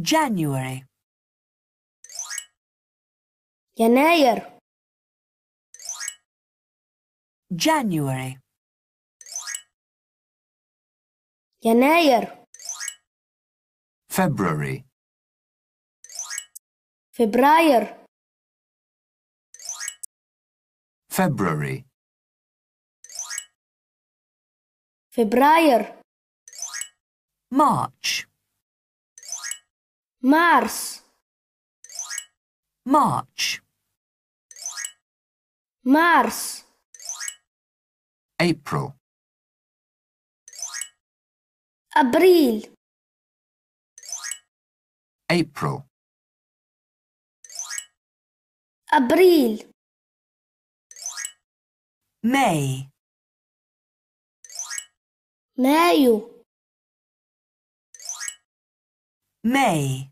January يناير January يناير February فبراير February فبراير March Mars March Mars April Abril April Abril May Mayo May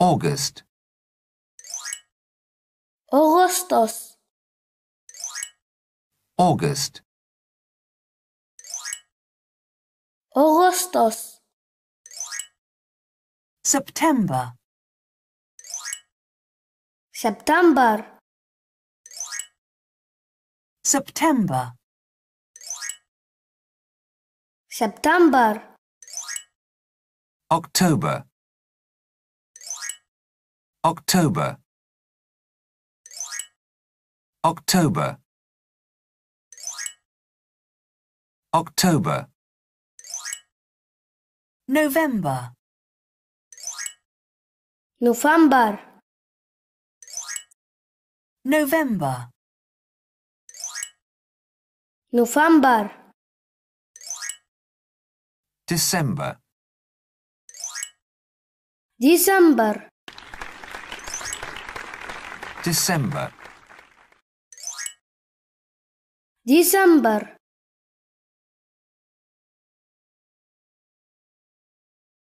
August. Augustus. August. Augustus. September. September. September. September. October. October October October November November November November December December December December